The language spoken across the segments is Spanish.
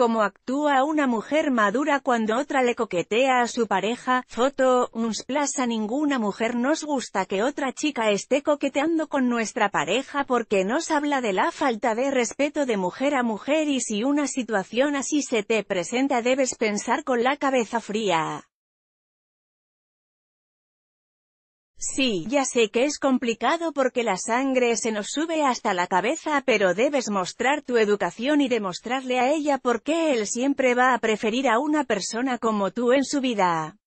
Cómo actúa una mujer madura cuando otra le coquetea a su pareja, foto, uns plaza ninguna mujer nos gusta que otra chica esté coqueteando con nuestra pareja porque nos habla de la falta de respeto de mujer a mujer y si una situación así se te presenta debes pensar con la cabeza fría. Sí, ya sé que es complicado porque la sangre se nos sube hasta la cabeza pero debes mostrar tu educación y demostrarle a ella por qué él siempre va a preferir a una persona como tú en su vida.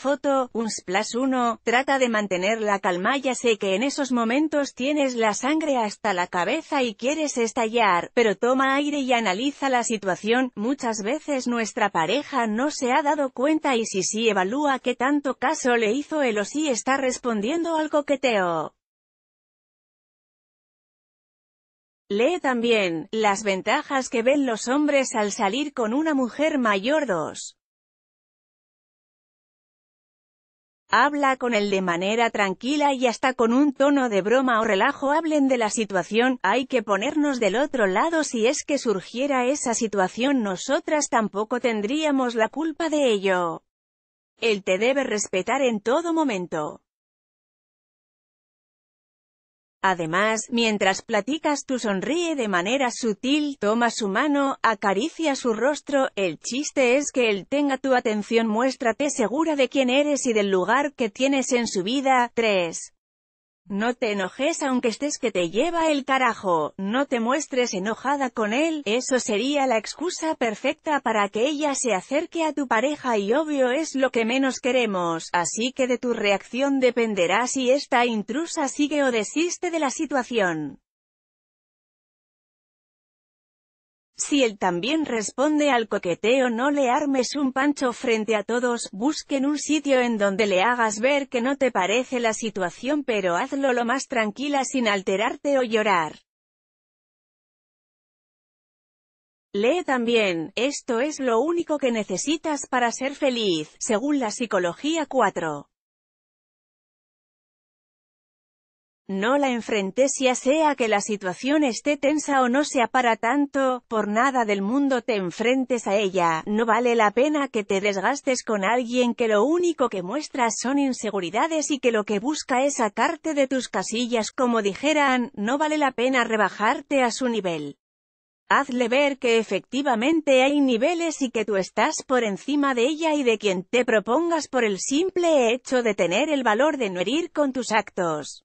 Foto, un splash 1, trata de mantener la calma ya sé que en esos momentos tienes la sangre hasta la cabeza y quieres estallar, pero toma aire y analiza la situación, muchas veces nuestra pareja no se ha dado cuenta y si sí evalúa qué tanto caso le hizo él o si sí está respondiendo al coqueteo. Lee también, las ventajas que ven los hombres al salir con una mujer mayor 2. Habla con él de manera tranquila y hasta con un tono de broma o relajo hablen de la situación, hay que ponernos del otro lado si es que surgiera esa situación nosotras tampoco tendríamos la culpa de ello. Él te debe respetar en todo momento. Además, mientras platicas tú sonríe de manera sutil, toma su mano, acaricia su rostro, el chiste es que él tenga tu atención muéstrate segura de quién eres y del lugar que tienes en su vida. 3. No te enojes aunque estés que te lleva el carajo, no te muestres enojada con él, eso sería la excusa perfecta para que ella se acerque a tu pareja y obvio es lo que menos queremos, así que de tu reacción dependerá si esta intrusa sigue o desiste de la situación. Si él también responde al coqueteo no le armes un pancho frente a todos, busquen un sitio en donde le hagas ver que no te parece la situación pero hazlo lo más tranquila sin alterarte o llorar. Lee también, esto es lo único que necesitas para ser feliz, según la psicología 4. No la enfrentes ya sea que la situación esté tensa o no sea para tanto, por nada del mundo te enfrentes a ella, no vale la pena que te desgastes con alguien que lo único que muestras son inseguridades y que lo que busca es sacarte de tus casillas, como dijeran, no vale la pena rebajarte a su nivel. Hazle ver que efectivamente hay niveles y que tú estás por encima de ella y de quien te propongas por el simple hecho de tener el valor de no herir con tus actos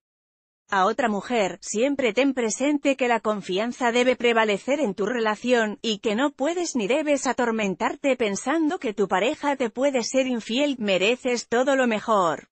a otra mujer, siempre ten presente que la confianza debe prevalecer en tu relación, y que no puedes ni debes atormentarte pensando que tu pareja te puede ser infiel, mereces todo lo mejor.